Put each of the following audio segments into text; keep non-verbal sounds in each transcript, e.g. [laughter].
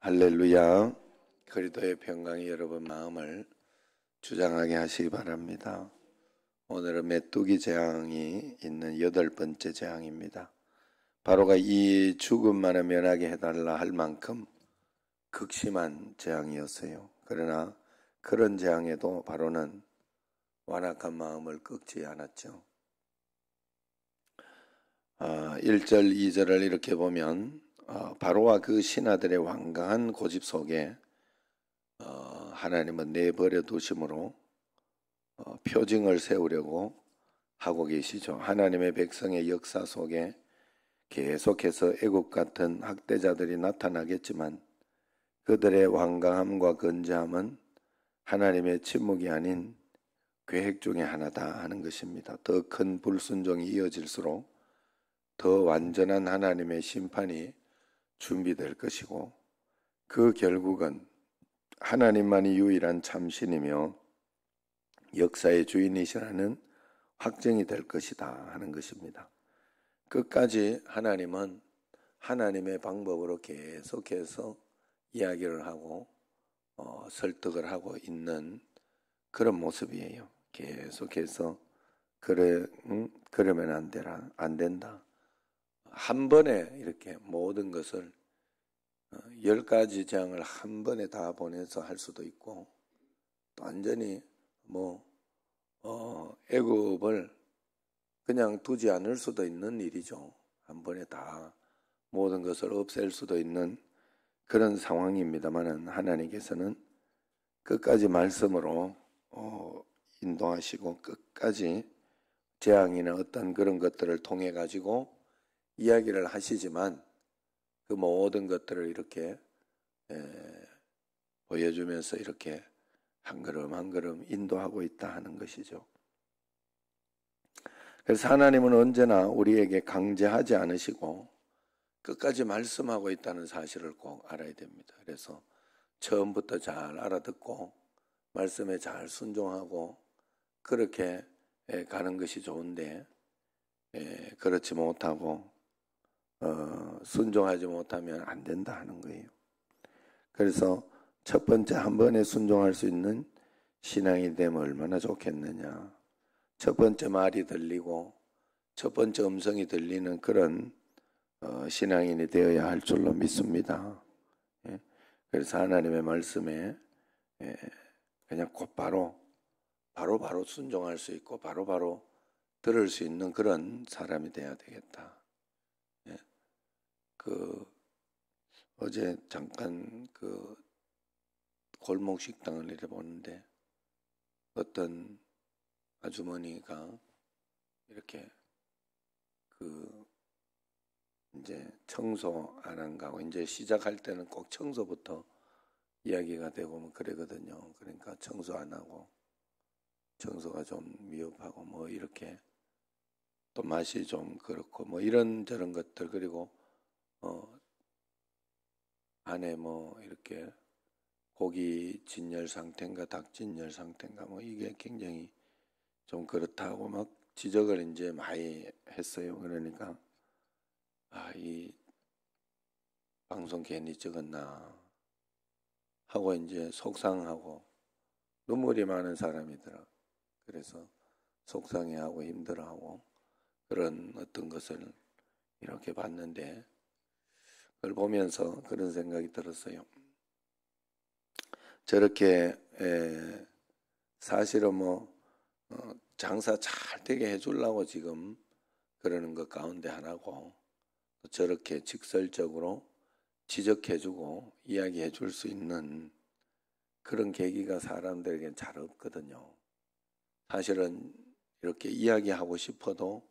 할렐루야. 그리도의 평강이 여러분 마음을 주장하게 하시기 바랍니다. 오늘은 메뚜기 재앙이 있는 여덟 번째 재앙입니다. 바로가 이 죽음만을 면하게 해달라 할 만큼 극심한 재앙이었어요. 그러나 그런 재앙에도 바로는 완악한 마음을 꺾지 않았죠. 아, 1절, 2절을 이렇게 보면 어, 바로와 그 신하들의 완강한 고집 그 속에 어, 하나님은 내버려 두심으로 어, 표징을 세우려고 하고 계시죠. 하나님의 백성의 역사 속에 계속해서 애국 같은 학대자들이 나타나겠지만 그들의 완강함과 건재함은 하나님의 침묵이 아닌 계획 중의 하나다 하는 것입니다. 더 큰 불순종이 이어질수록 더 완전한 하나님의 심판이 준비될 것이고 그 결국은 하나님만이 유일한 참신이며 역사의 주인이시라는 확정이 될 것이다 하는 것입니다. 끝까지 하나님은 하나님의 방법으로 계속해서 이야기를 하고 어, 설득을 하고 있는 그런 모습이에요. 계속해서 그래 응? 그러면 안 되라 안 된다 한 번에 이렇게 모든 것을 어, 열 가지 재앙을 한 번에 다 보내서 할 수도 있고 또 완전히 뭐 어, 애굽을 그냥 두지 않을 수도 있는 일이죠. 한 번에 다 모든 것을 없앨 수도 있는 그런 상황입니다만은 하나님께서는 끝까지 말씀으로 어, 인도하시고 끝까지 재앙이나 어떤 그런 것들을 통해 가지고 이야기를 하시지만 그 모든 것들을 이렇게 보여주면서 이렇게 한 걸음 한 걸음 인도하고 있다 하는 것이죠. 그래서 하나님은 언제나 우리에게 강제하지 않으시고 끝까지 말씀하고 있다는 사실을 꼭 알아야 됩니다. 그래서 처음부터 잘 알아듣고 말씀에 잘 순종하고 그렇게 가는 것이 좋은데 그렇지 못하고 어, 순종하지 못하면 안 된다 하는 거예요. 그래서 첫 번째 한 번에 순종할 수 있는 신앙이 되면 얼마나 좋겠느냐. 첫 번째 말이 들리고 첫 번째 음성이 들리는 그런 어, 신앙인이 되어야 할 줄로 믿습니다. 예? 그래서 하나님의 말씀에 예, 그냥 곧바로 바로바로 바로 순종할 수 있고 바로바로 바로 들을 수 있는 그런 사람이 되어야 되겠다. 그 어제 잠깐 그 골목 식당을 내려보는데 어떤 아주머니가 이렇게 그 이제 청소 안한 가고 이제 시작할 때는 꼭 청소부터 이야기가 되고 뭐 그러거든요. 그러니까 청소 안 하고 청소가 좀 미흡하고 뭐 이렇게 또 맛이 좀 그렇고 뭐 이런저런 것들 그리고 어, 안에 뭐 이렇게 고기 진열 상태인가 닭 진열 상태인가 뭐 이게 굉장히 좀 그렇다고 막 지적을 이제 많이 했어요. 그러니까 아 이 방송 괜히 찍었나 하고 이제 속상하고 눈물이 많은 사람이더라. 그래서 속상해하고 힘들어하고 그런 어떤 것을 이렇게 봤는데 그걸 보면서 그런 생각이 들었어요. 저렇게 에, 사실은 뭐 어, 장사 잘 되게 해주려고 지금 그러는 것 가운데 하나고 저렇게 직설적으로 지적해주고 이야기해줄 수 있는 그런 계기가 사람들에겐 잘 없거든요. 사실은 이렇게 이야기하고 싶어도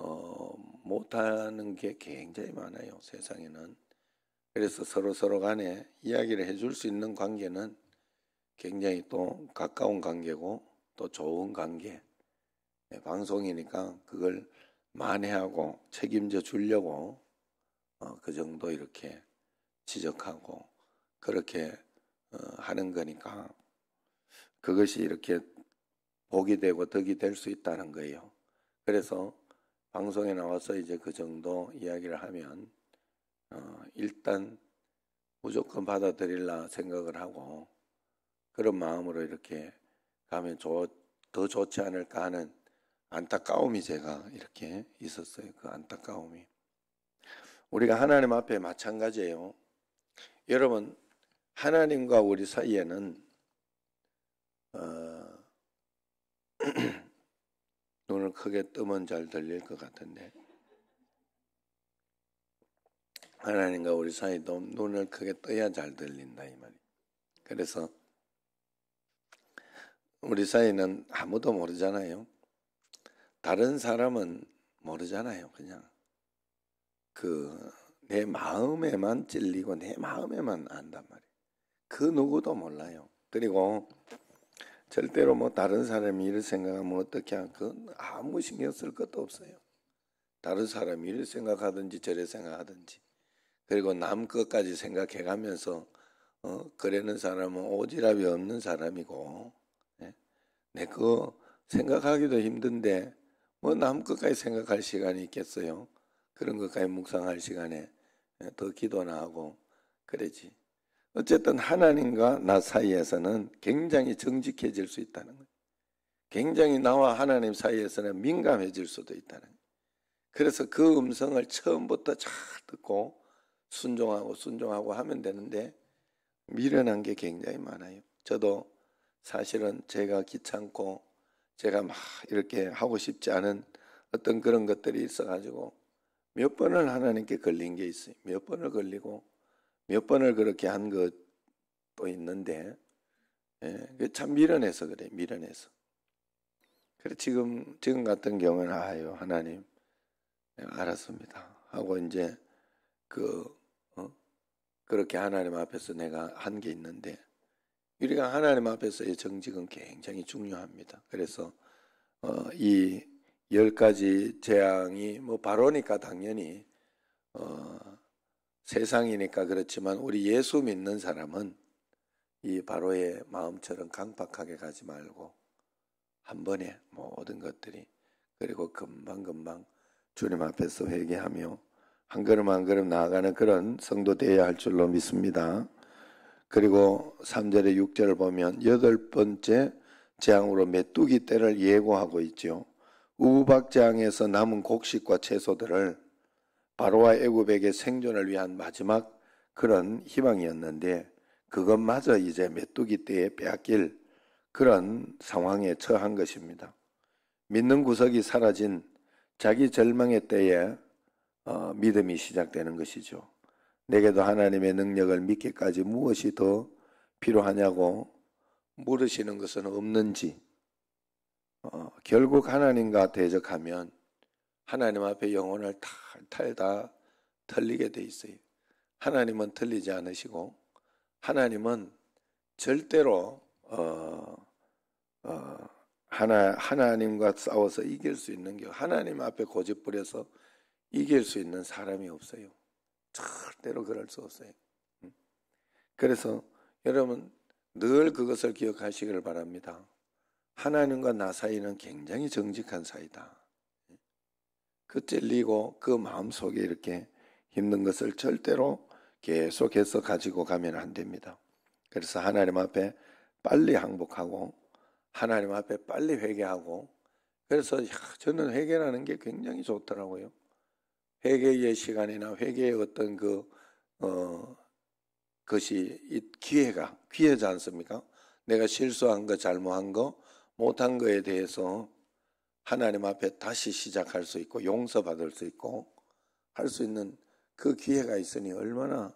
어, 못하는 게 굉장히 많아요. 세상에는. 그래서 서로 서로 간에 이야기를 해줄 수 있는 관계는 굉장히 또 가까운 관계고 또 좋은 관계. 네, 방송이니까 그걸 만회하고 책임져 주려고 어, 그 정도 이렇게 지적하고 그렇게 어, 하는 거니까 그것이 이렇게 복이 되고 덕이 될 수 있다는 거예요. 그래서 방송에 나와서 이제 그 정도 이야기를 하면 어, 일단 무조건 받아들일라 생각을 하고 그런 마음으로 이렇게 가면 좋, 더 좋지 않을까 하는 안타까움이 제가 이렇게 있었어요. 그 안타까움이. 우리가 하나님 앞에 마찬가지예요. 여러분, 하나님과 우리 사이에는, 어, 눈을 크게 뜨면 잘 들릴 것 같은데 하나님과 우리 사이도 눈을 크게 떠야 잘 들린다 이 말이. 그래서 우리 사이는 아무도 모르잖아요. 다른 사람은 모르잖아요. 그냥 그 내 마음에만 찔리고 내 마음에만 안단 말이에요. 그 누구도 몰라요. 그리고 절대로 뭐 다른 사람이 이럴 생각하면 어떻게 할건 아무 신경 쓸 것도 없어요. 다른 사람이 이럴 생각하든지 저래 생각하든지 그리고 남 것까지 생각해가면서 어, 그러는 사람은 오지랖이 없는 사람이고 예? 내거 네, 생각하기도 힘든데 뭐남 것까지 생각할 시간이 있겠어요. 그런 것까지 묵상할 시간에 예, 더 기도나 하고 그러지. 어쨌든 하나님과 나 사이에서는 굉장히 정직해질 수 있다는 거예요. 굉장히 나와 하나님 사이에서는 민감해질 수도 있다는 거예요. 그래서 그 음성을 처음부터 잘 듣고 순종하고 순종하고 하면 되는데 미련한 게 굉장히 많아요. 저도 사실은 제가 귀찮고 제가 막 이렇게 하고 싶지 않은 어떤 그런 것들이 있어가지고 몇 번을 하나님께 걸린 게 있어요. 몇 번을 걸리고 몇 번을 그렇게 한 것도 있는데 예, 참 미련해서 그래 미련해서. 그래 지금 지금 같은 경우는 아유 하나님 예, 알았습니다 하고 이제 그 어? 그렇게 하나님 앞에서 내가 한 게 있는데 우리가 하나님 앞에서의 정직은 굉장히 중요합니다. 그래서 어, 이열 가지 재앙이 뭐 바로니까 당연히 어, 세상이니까 그렇지만 우리 예수 믿는 사람은 이 바로의 마음처럼 강박하게 가지 말고 한 번에 모든 뭐 것들이 그리고 금방금방 주님 앞에서 회개하며 한 걸음 한 걸음 나아가는 그런 성도 되어야 할 줄로 믿습니다. 그리고 3절에 6절을 보면 여덟 번째 재앙으로 메뚜기 때를 예고하고 있죠. 우박재앙에서 남은 곡식과 채소들을 바로와 애굽에게 생존을 위한 마지막 그런 희망이었는데 그것마저 이제 메뚜기 때에 빼앗길 그런 상황에 처한 것입니다. 믿는 구석이 사라진 자기 절망의 때에 어, 믿음이 시작되는 것이죠. 내게도 하나님의 능력을 믿기까지 무엇이 더 필요하냐고 물으시는 것은 없는지 어, 결국 하나님과 대적하면 하나님 앞에 영혼을 탈탈다 털리게 돼 있어요. 하나님은 틀리지 않으시고 하나님은 절대로 어, 어, 하나 하나님과 싸워서 이길 수 있는 게 하나님 앞에 고집 부려서 이길 수 있는 사람이 없어요. 절대로 그럴 수 없어요. 음. 그래서 여러분 늘 그것을 기억하시기를 바랍니다. 하나님과 나 사이는 굉장히 정직한 사이다. 그 찔리고 그 마음 속에 이렇게 힘든 것을 절대로 계속해서 가지고 가면 안 됩니다. 그래서 하나님 앞에 빨리 항복하고 하나님 앞에 빨리 회개하고 그래서 저는 회개라는 게 굉장히 좋더라고요. 회개의 시간이나 회개의 어떤 그 어, 것이 기회가 기회지 않습니까? 내가 실수한 거, 잘못한 거, 못한 거에 대해서 하나님 앞에 다시 시작할 수 있고 용서받을 수 있고 할 수 있는 그 기회가 있으니 얼마나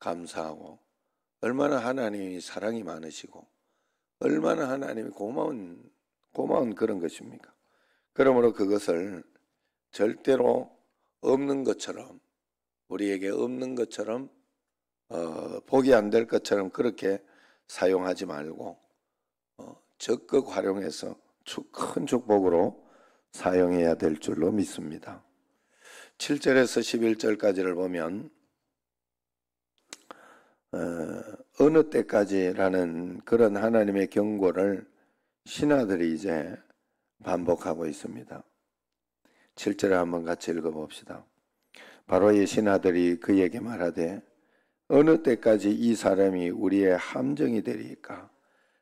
감사하고 얼마나 하나님이 사랑이 많으시고 얼마나 하나님이 고마운 고마운 그런 것입니까? 그러므로 그것을 절대로 없는 것처럼 우리에게 없는 것처럼 어, 복이 안 될 것처럼 그렇게 사용하지 말고 어, 적극 활용해서 큰 축복으로 사용해야 될 줄로 믿습니다. 7절에서 11절까지를 보면 어, 느 때까지라는 그런 하나님의 경고를 신하들이 이제 반복하고 있습니다. 7절을 한번 같이 읽어봅시다. 바로이 신하들이 그에게 말하되 어느 때까지 이 사람이 우리의 함정이 되리까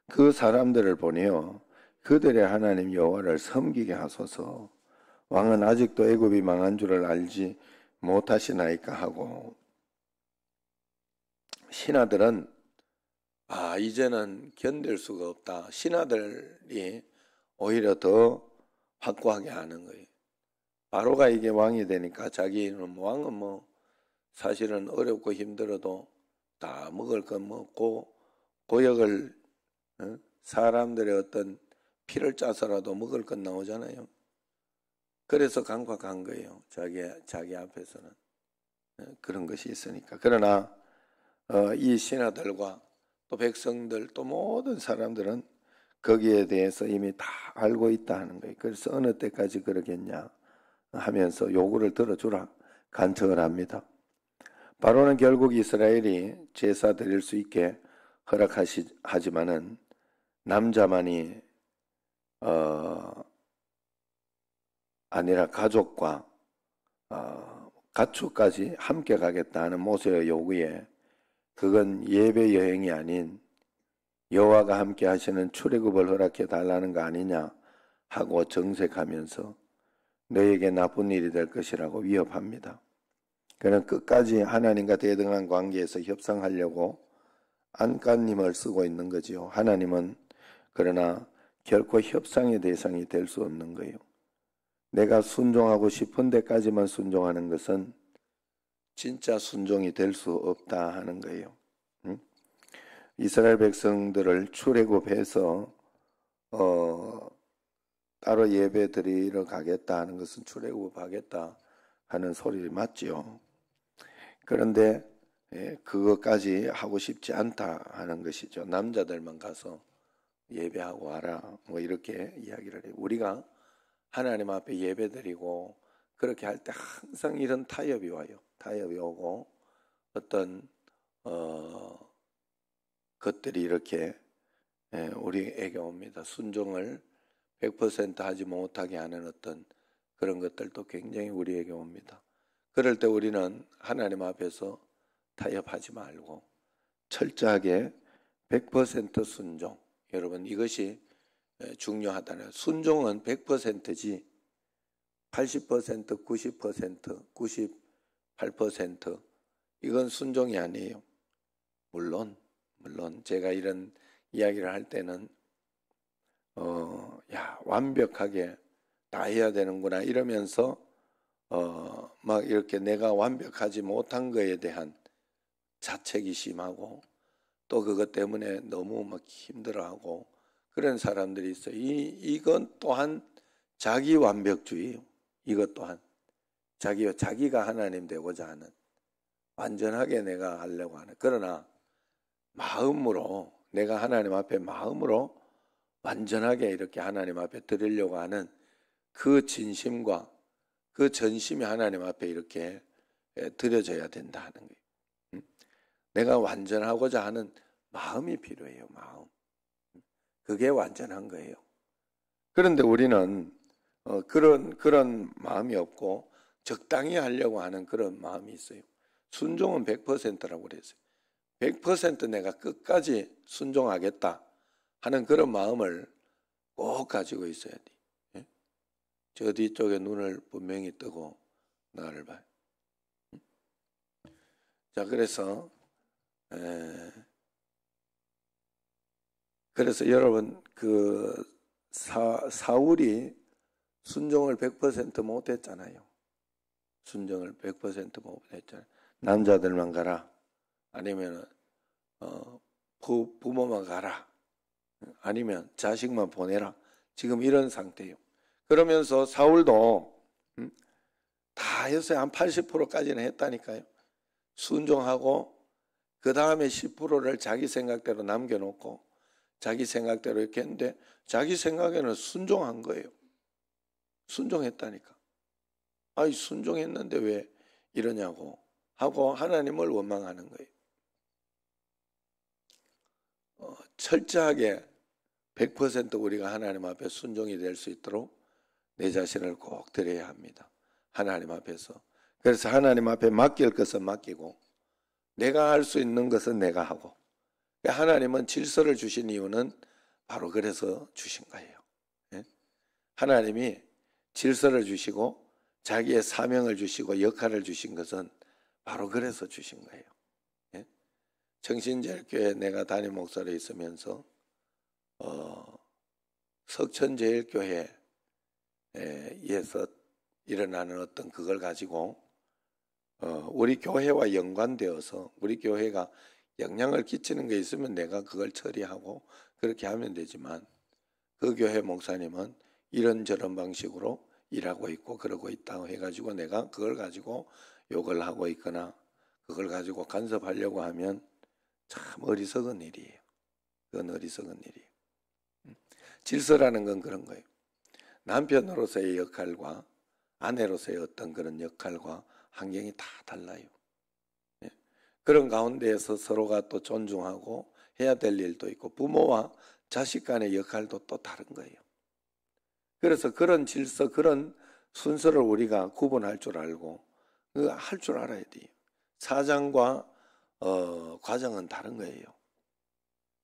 그 사람들을 보내어 그들의 하나님 여호와를 섬기게 하소서. 왕은 아직도 애굽이 망한 줄을 알지 못하시나이까 하고 신하들은 아 이제는 견딜 수가 없다. 신하들이 오히려 더 확고하게 하는 거예요. 바로가 이게 왕이 되니까 자기는 왕은 뭐 사실은 어렵고 힘들어도 다 먹을 건 먹고 고역을 어? 사람들의 어떤 피를 짜서라도 먹을 건 나오잖아요. 그래서 강박한 거예요. 자기 자기 앞에서는 어, 그런 것이 있으니까. 그러나 어, 이 신하들과 또 백성들 또 모든 사람들은 거기에 대해서 이미 다 알고 있다 하는 거예요. 그래서 어느 때까지 그러겠냐 하면서 요구를 들어주라 간청을 합니다. 바로는 결국 이스라엘이 제사 드릴 수 있게 허락하시지만은 남자만이 어, 아니라 가족과 어, 가축까지 함께 가겠다는 모세의 요구에 그건 예배 여행이 아닌 여호와가 함께 하시는 출애굽을 허락해 달라는 거 아니냐 하고 정색하면서 너에게 나쁜 일이 될 것이라고 위협합니다. 그는 끝까지 하나님과 대등한 관계에서 협상하려고 안간힘을 쓰고 있는 거지요. 하나님은 그러나 결코 협상의 대상이 될 수 없는 거예요. 내가 순종하고 싶은 데까지만 순종하는 것은 진짜 순종이 될 수 없다 하는 거예요. 응? 이스라엘 백성들을 출애굽해서 어, 따로 예배 드리러 가겠다 하는 것은 출애굽하겠다 하는 소리 맞지요. 그런데 예, 그것까지 하고 싶지 않다 하는 것이죠. 남자들만 가서 예배하고 와라. 뭐 이렇게 이야기를 해요. 우리가 하나님 앞에 예배드리고 그렇게 할 때 항상 이런 타협이 와요. 타협이 오고 어떤 어 것들이 이렇게 예, 우리에게 옵니다. 순종을 100% 하지 못하게 하는 어떤 그런 것들도 굉장히 우리에게 옵니다. 그럴 때 우리는 하나님 앞에서 타협하지 말고 철저하게 100% 순종, 여러분 이것이 중요하다는 순종은 100%지 80%, 90%, 98% 이건 순종이 아니에요. 물론 물론 제가 이런 이야기를 할 때는 어, 야 완벽하게 다 해야 되는구나 이러면서 어, 막 이렇게 내가 완벽하지 못한 거에 대한 자책이 심하고 또 그것 때문에 너무 막 힘들어하고 그런 사람들이 있어. 이 이건 또한 자기 완벽주의. 이것 또한 자기요 자기가 하나님 되고자 하는 완전하게 내가 하려고 하는. 그러나 마음으로 내가 하나님 앞에 마음으로 완전하게 이렇게 하나님 앞에 드리려고 하는 그 진심과 그 전심이 하나님 앞에 이렇게 드려져야 된다 하는 거예요. 음? 내가 완전하고자 하는 마음이 필요해요, 마음. 그게 완전한 거예요. 그런데 우리는 어, 그런, 그런 마음이 없고 적당히 하려고 하는 그런 마음이 있어요. 순종은 100%라고 그랬어요. 100% 내가 끝까지 순종하겠다 하는 그런 마음을 꼭 가지고 있어야 돼. 예? 저 뒤쪽에 눈을 분명히 뜨고 나를 봐요. 음? 자, 그래서 예. 그래서 여러분 그 사, 사울이 순종을 100% 못했잖아요. 순종을 100% 못했잖아요. 남자들만 가라. 아니면 어, 부, 부모만 가라. 아니면 자식만 보내라. 지금 이런 상태예요. 그러면서 사울도 음, 다했어한 80%까지는 했다니까요. 순종하고 그 다음에 10%를 자기 생각대로 남겨놓고 자기 생각대로 이렇게 했는데 자기 생각에는 순종한 거예요. 순종했다니까. 아이, 순종했는데 왜 이러냐고 하고 하나님을 원망하는 거예요. 어, 철저하게 100% 우리가 하나님 앞에 순종이 될 수 있도록 내 자신을 꼭 드려야 합니다. 하나님 앞에서. 그래서 하나님 앞에 맡길 것은 맡기고 내가 할 수 있는 것은 내가 하고 그러니까 하나님은 질서를 주신 이유는 바로 그래서 주신 거예요. 예? 하나님이 질서를 주시고 자기의 사명을 주시고 역할을 주신 것은 바로 그래서 주신 거예요. 예? 정신제일교회 내가 담임 목사로 있으면서 어, 석천제일교회에서 일어나는 어떤 그걸 가지고 어, 우리 교회와 연관되어서 우리 교회가 영향을 끼치는 게 있으면 내가 그걸 처리하고 그렇게 하면 되지만 그 교회 목사님은 이런저런 방식으로 일하고 있고 그러고 있다고 해가지고 내가 그걸 가지고 욕을 하고 있거나 그걸 가지고 간섭하려고 하면 참 어리석은 일이에요. 그건 어리석은 일이에요. 음, 질서라는 건 그런 거예요. 남편으로서의 역할과 아내로서의 어떤 그런 역할과 환경이 다 달라요. 예. 그런 가운데에서 서로가 또 존중하고 해야 될 일도 있고 부모와 자식 간의 역할도 또 다른 거예요. 그래서 그런 질서, 그런 순서를 우리가 구분할 줄 알고 그 할줄 알아야 돼요. 사장과 어, 과장은 다른 거예요.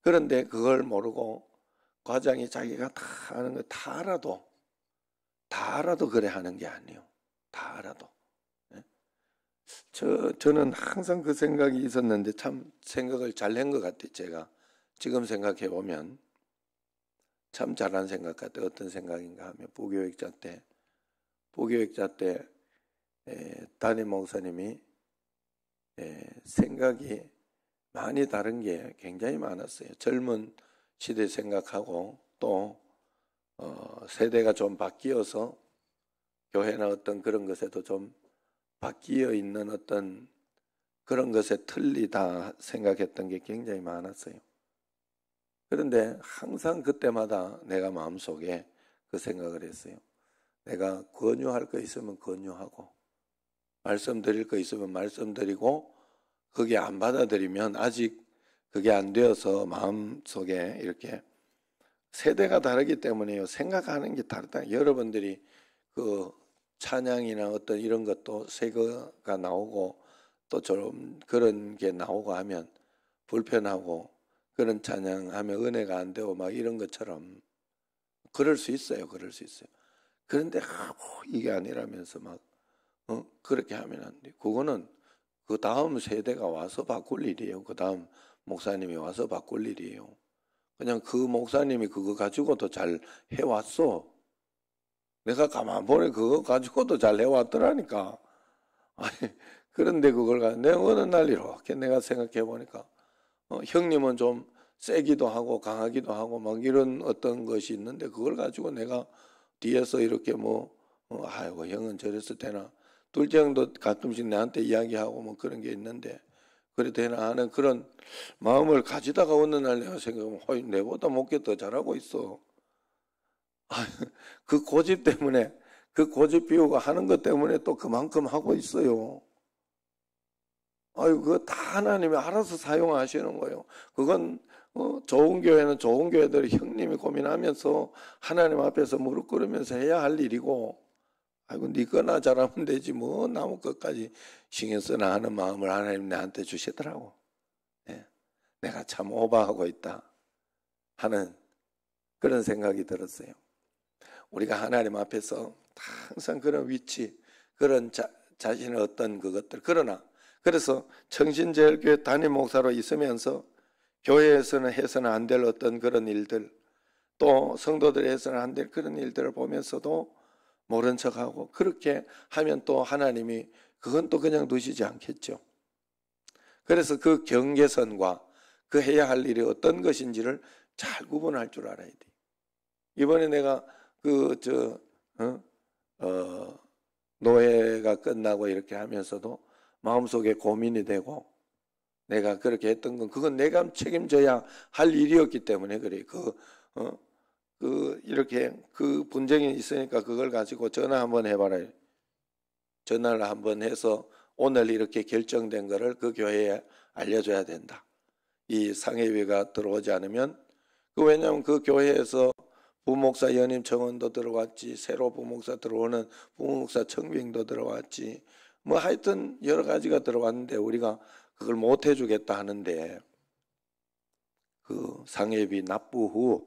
그런데 그걸 모르고 과장이 자기가 다 아는 거 다 알아도 다 알아도 그래 하는 게 아니에요. 다 알아도 저, 저는 항상 그 생각이 있었는데 참 생각을 잘낸것 같아요, 제가. 지금 생각해 보면 참 잘한 생각 같아요. 어떤 생각인가 하면 부교육자 때, 부교육자 때 에, 담임 목사님이 에, 생각이 많이 다른 게 굉장히 많았어요. 젊은 시대 생각하고 또 어, 세대가 좀 바뀌어서 교회나 어떤 그런 것에도 좀 바뀌어 있는 어떤 그런 것에 틀리다 생각했던 게 굉장히 많았어요. 그런데 항상 그때마다 내가 마음속에 그 생각을 했어요. 내가 권유할 거 있으면 권유하고, 말씀드릴 거 있으면 말씀드리고, 그게 안 받아들이면 아직 그게 안 되어서 마음속에 이렇게 세대가 다르기 때문에요. 생각하는 게 다르다. 여러분들이 그 찬양이나 어떤 이런 것도 새거가 나오고 또좀 그런 게 나오고 하면 불편하고 그런 찬양하면 은혜가 안 되고 막 이런 것처럼 그럴 수 있어요. 그럴 수 있어요. 그런데 아우 이게 아니라면서 막 어? 그렇게 하면 안 돼. 그거는 그 다음 세대가 와서 바꿀 일이에요. 그 다음 목사님이 와서 바꿀 일이에요. 그냥 그 목사님이 그거 가지고도 잘 해왔어. 내가 가만 보니 그거 가지고도 잘 해왔더라니까. 아니, 그런데 그걸 가, 내가 어느 날 이렇게 내가 생각해 보니까, 어, 형님은 좀 세기도 하고 강하기도 하고 막 이런 어떤 것이 있는데 그걸 가지고 내가 뒤에서 이렇게 뭐, 어, 아이고, 형은 저랬을 때나, 둘째 형도 가끔씩 내한테 이야기하고 뭐 그런 게 있는데, 그래도 되나 하는 그런 마음을 가지다가 어느 날 내가 생각하면, 내보다 목게 더 잘하고 있어. 아, [laughs] 그 고집 때문에 그 고집 비우고 하는 것 때문에 또 그만큼 하고 있어요. 아유, 그거 다 하나님이 알아서 사용하시는 거예요. 그건, 어, 좋은 교회는 좋은 교회들 형님이 고민하면서 하나님 앞에서 무릎 꿇으면서 해야 할 일이고, 아이고, 니 네 거나 잘하면 되지, 뭐, 남은 것까지 신경 쓰나 하는 마음을 하나님 나한테 주시더라고. 네. 내가 참 오바하고 있다. 하는 그런 생각이 들었어요. 우리가 하나님 앞에서 항상 그런 위치, 그런 자, 자신의 어떤 그것들. 그러나, 그래서 청신제일교회 단임 목사로 있으면서 교회에서는 해서는 안 될 어떤 그런 일들, 또 성도들이 해서는 안 될 그런 일들을 보면서도 모른 척하고, 그렇게 하면 또 하나님이 그건 또 그냥 두시지 않겠죠. 그래서 그 경계선과 그 해야 할 일이 어떤 것인지를 잘 구분할 줄 알아야 돼. 이번에 내가 그저 어? 어, 노예가 끝나고 이렇게 하면서도 마음속에 고민이 되고 내가 그렇게 했던 건 그건 내가 책임져야 할 일이었기 때문에 그래. 그, 어? 그, 이렇게 그 분쟁이 있으니까 그걸 가지고 전화 한번 해봐라. 전화를 한번 해서 오늘 이렇게 결정된 거를 그 교회에 알려줘야 된다. 이상해위가 들어오지 않으면 그 왜냐하면 그 교회에서 부목사 연임 청원도들어왔지 새로 부목사 들어오는 부목사 청빙도 들어왔지뭐 하여튼 여러 가지가 들어왔는데 우리가 그걸 못 해주겠다 하는데 그 상해비 납부 후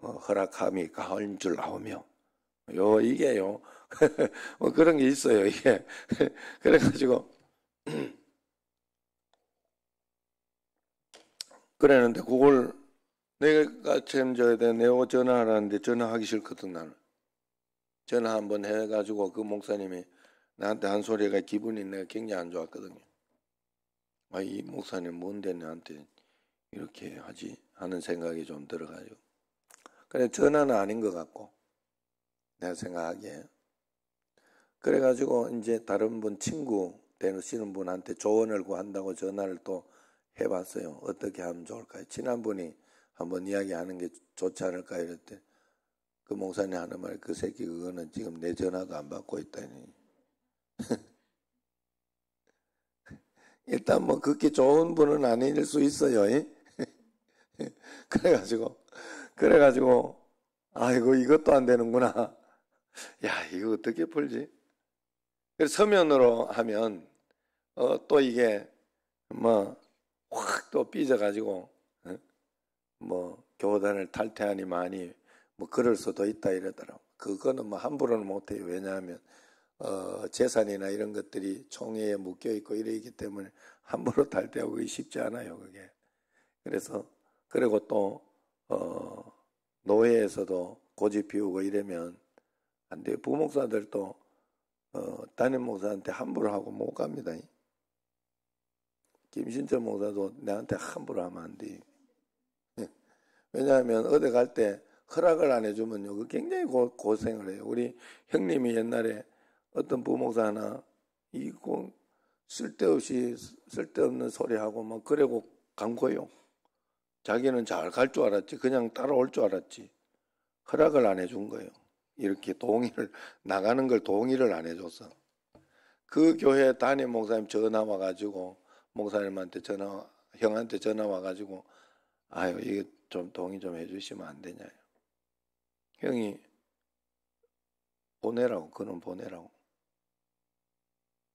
어, 허락함이 가을 줄 나오며 요 이게요 [laughs] 뭐 그런 게 있어요 이게 [laughs] 그래가지고 [clears throat] 그랬는데 그걸 내가 책임져야 돼. 내가 전화하라는데 전화하기 싫거든 나는. 전화 한번 해가지고 그 목사님이 나한테 한 소리가 기분이 내가 굉장히 안 좋았거든요. 아, 이 목사님 뭔데 나한테 이렇게 하지? 하는 생각이 좀들어가지고 그래, 전화는 아닌 것 같고, 내가 생각하기에. 그래가지고 이제 다른 분 친구 되시는 분한테 조언을 구한다고 전화를 또 해봤어요. 어떻게 하면 좋을까요? 친한 분이 한번 이야기하는 게 좋지 않을까 이랬더그 목사님 하는 말 그 새끼 그거는 지금 내 전화도 안 받고 있다니. [laughs] 일단 뭐 그렇게 좋은 분은 아닐 수 있어요. [laughs] 그래가지고 그래가지고 아이고 이것도 안 되는구나. [laughs] 야 이거 어떻게 풀지? 그래서 서면으로 하면 어, 또 이게 뭐확 또 삐져가지고 뭐 교단을 탈퇴하니 많이 뭐 그럴 수도 있다 이러더라고. 그거는 뭐 함부로는 못해요. 왜냐하면 어, 재산이나 이런 것들이 총회에 묶여 있고 이러기 때문에 함부로 탈퇴하기 쉽지 않아요. 그게 그래서 그리고 또 어, 노회에서도 고집 피우고 이러면 안 돼요. 부목사들도 어, 담임 목사한테 함부로 하고 못 갑니다. 김신철 목사도 내한테 함부로 하면 안 돼. 왜냐하면 어디 갈 때 허락을 안 해주면요. 그 굉장히 고, 고생을 해요. 우리 형님이 옛날에 어떤 부목사 하나 이고 쓸데없이 쓸데없는 소리하고 막 그래고 간 거요. 자기는 잘 갈 줄 알았지. 그냥 따라올 줄 알았지. 허락을 안 해준 거예요. 이렇게 동의를 [laughs] 나가는 걸 동의를 안해줘서그 교회 담임 목사님 전화 와가지고 목사님한테 전화 형한테 전화 와가지고 아유 이게 좀 동의 좀 해주시면 안 되냐. 형이 보내라고, 그는 보내라고.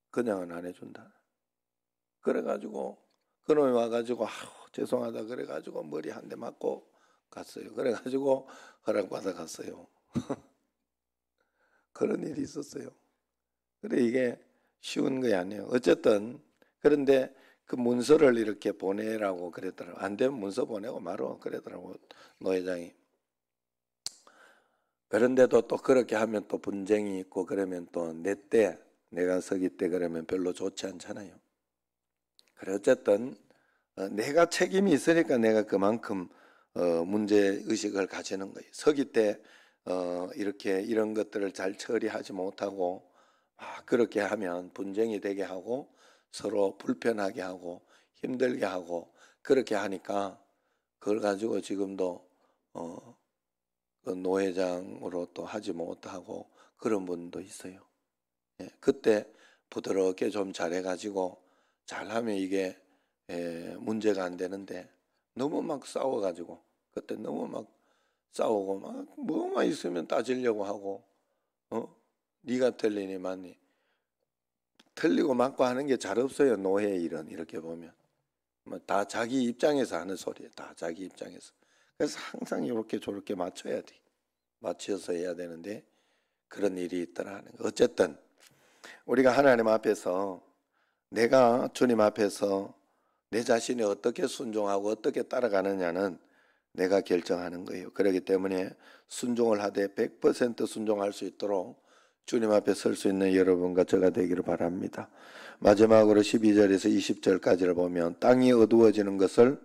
그냥은 안 해준다. 그래가지고, 그놈이 와가지고, 아 죄송하다. 그래가지고 머리 한 대 맞고 갔어요. 그래가지고 허락받아 갔어요. [laughs] 그런 일이 있었어요. 그래, 이게 쉬운 거 아니에요. 어쨌든, 그런데 그 문서를 이렇게 보내라고 그랬더라고. 안 되면 문서 보내고 말어. 그랬더라고. 노회장이. 그런데도 또 그렇게 하면 또 분쟁이 있고 그러면 또 내 때, 내가 서기 때 그러면 별로 좋지 않잖아요. 그래, 어쨌든, 어, 내가 책임이 있으니까 내가 그만큼, 어, 문제의식을 가지는 거예요. 서기 때, 어, 이렇게 이런 것들을 잘 처리하지 못하고, 막 그렇게 하면 분쟁이 되게 하고, 서로 불편하게 하고 힘들게 하고 그렇게 하니까 그걸 가지고 지금도 어, 그 노회장으로 또 하지 못하고 그런 분도 있어요. 예, 그때 부드럽게 좀 잘해가지고 잘하면 이게 예, 문제가 안 되는데 너무 막 싸워가지고 그때 너무 막 싸우고 막 뭐만 있으면 따지려고 하고 어? 네가 틀리니 맞니 틀리고 맞고 하는 게 잘 없어요. 노예 일은 이렇게 보면 뭐 다 자기 입장에서 하는 소리예요. 다 자기 입장에서. 그래서 항상 이렇게 저렇게 맞춰야 돼. 맞춰서 해야 되는데 그런 일이 있더라 하는 거. 어쨌든 우리가 하나님 앞에서 내가 주님 앞에서 내 자신이 어떻게 순종하고 어떻게 따라가느냐는 내가 결정하는 거예요. 그렇기 때문에 순종을 하되 100% 순종할 수 있도록 주님 앞에 설 수 있는 여러분과 제가 되기를 바랍니다. 마지막으로 12절에서 20절까지를 보면 땅이 어두워지는 것을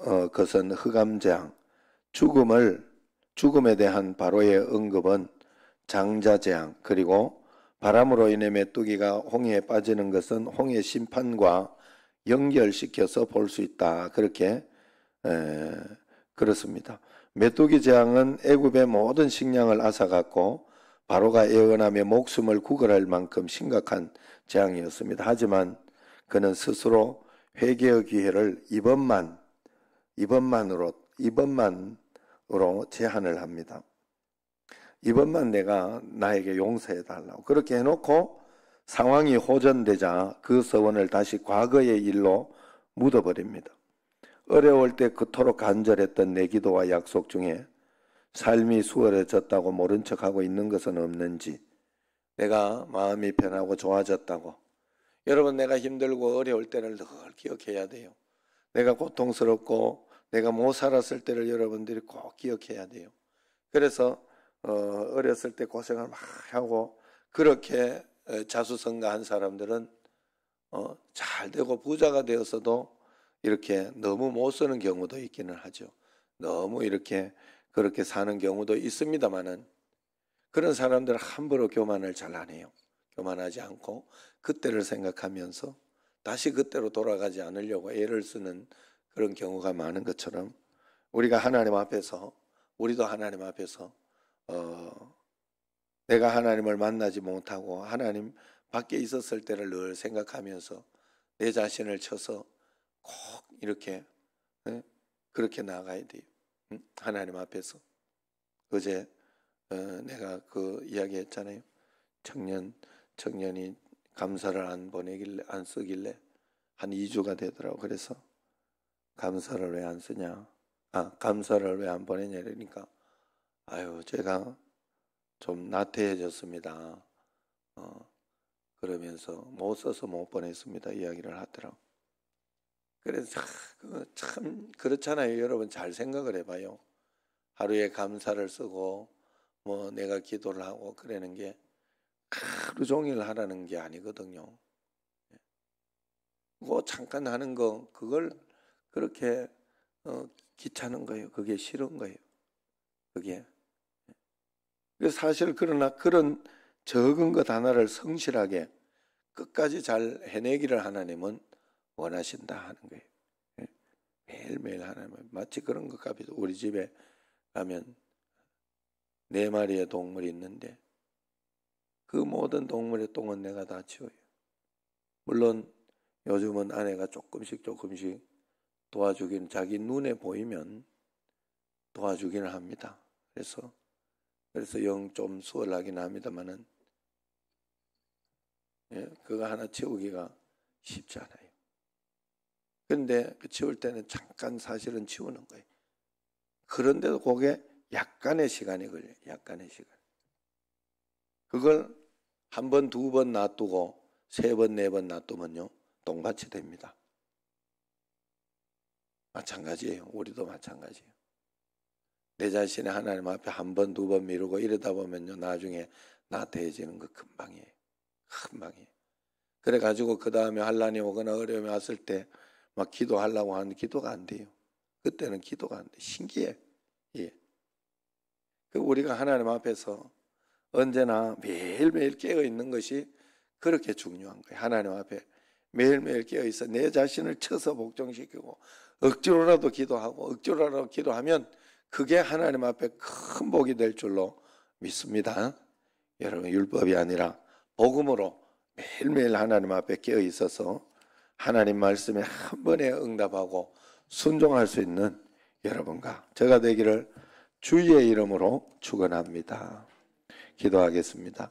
어, 것은 흑암재앙, 죽음을 죽음에 대한 바로의 언급은 장자재앙 그리고 바람으로 인해 메뚜기가 홍해에 빠지는 것은 홍해 심판과 연결시켜서 볼 수 있다. 그렇게 에, 그렇습니다. 메뚜기 재앙은 애굽의 모든 식량을 앗아갔고 바로가 예언하며 목숨을 구걸할 만큼 심각한 재앙이었습니다. 하지만 그는 스스로 회개의 기회를 이번만 이번만으로 이번만으로 제한을 합니다. 이번만 내가 나에게 용서해 달라고 그렇게 해놓고 상황이 호전되자 그 서원을 다시 과거의 일로 묻어버립니다. 어려울 때 그토록 간절했던 내 기도와 약속 중에 삶이 수월해졌다고 모른 척하고 있는 것은 없는지, 내가 마음이 편하고 좋아졌다고. 여러분, 내가 힘들고 어려울 때를 늘 기억해야 돼요. 내가 고통스럽고 내가 못 살았을 때를 여러분들이 꼭 기억해야 돼요. 그래서 어, 어렸을 때 고생을 막 하고 그렇게 어, 자수성가한 사람들은 어, 잘 되고 부자가 되었어도 이렇게 너무 못 쓰는 경우도 있기는 하죠. 너무 이렇게 그렇게 사는 경우도 있습니다만은 그런 사람들은 함부로 교만을 잘 안 해요. 교만하지 않고 그때를 생각하면서 다시 그때로 돌아가지 않으려고 애를 쓰는 그런 경우가 많은 것처럼 우리가 하나님 앞에서 우리도 하나님 앞에서 어, 내가 하나님을 만나지 못하고 하나님 밖에 있었을 때를 늘 생각하면서 내 자신을 쳐서 꼭 이렇게 그렇게 나가야 돼요. 하나님 앞에서 어제 어, 내가 그 이야기했잖아요. 청년 청년이 감사를 안 보내길래 안 쓰길래 한 2주가 되더라고. 그래서 감사를 왜 안 쓰냐? 아, 감사를 왜 안 보내냐 이러니까 아유, 제가 좀 나태해졌습니다. 어, 그러면서 못 써서 못 보냈습니다. 이야기를 하더라고. 그래서 참 그렇잖아요. 여러분 잘 생각을 해봐요. 하루에 감사를 쓰고 뭐 내가 기도를 하고 그러는 게 하루 종일 하라는 게 아니거든요. 예. 뭐 잠깐 하는 거 그걸 그렇게 어, 귀찮은 거예요. 그게 싫은 거예요. 그게 예. 사실 그러나 그런 적은 것 하나를 성실하게 끝까지 잘 해내기를 하나님은 원하신다 하는 거예요. 예? 매일매일 하나님 마치 그런 것 같아요. 우리 집에 가면 네 마리의 동물이 있는데 그 모든 동물의 똥은 내가 다 치워요. 물론 요즘은 아내가 조금씩 조금씩 도와주긴 자기 눈에 보이면 도와주기는 합니다. 그래서 그래서 영 좀 수월하긴 합니다만은 예, 그거 하나 채우기가 쉽지 않아요. 그런데 그 치울 때는 잠깐 사실은 치우는 거예요. 그런데도 그게 약간의 시간이 걸려요. 약간의 시간. 그걸 한 번, 두 번 놔두고 세 번, 네 번 놔두면요. 똥밭이 됩니다. 마찬가지예요. 우리도 마찬가지예요. 내 자신의 하나님 앞에 한 번, 두 번 미루고 이러다 보면요. 나중에 나태해지는 거 금방이에요. 금방이에요. 그래가지고 그 다음에 한란이 오거나 어려움이 왔을 때막 기도하려고 하는 기도가 안 돼요. 그때는 기도가 안 돼. 신기해. 예. 그 우리가 하나님 앞에서 언제나 매일매일 깨어 있는 것이 그렇게 중요한 거예요. 하나님 앞에 매일매일 깨어 있어 내 자신을 쳐서 복종시키고 억지로라도 기도하고 억지로라도 기도하면 그게 하나님 앞에 큰 복이 될 줄로 믿습니다. 여러분 율법이 아니라 복음으로 매일매일 하나님 앞에 깨어 있어서 하나님 말씀에 한 번에 응답하고 순종할 수 있는 여러분과 제가 되기를 주의 의 이름으로 축원합니다. 기도하겠습니다.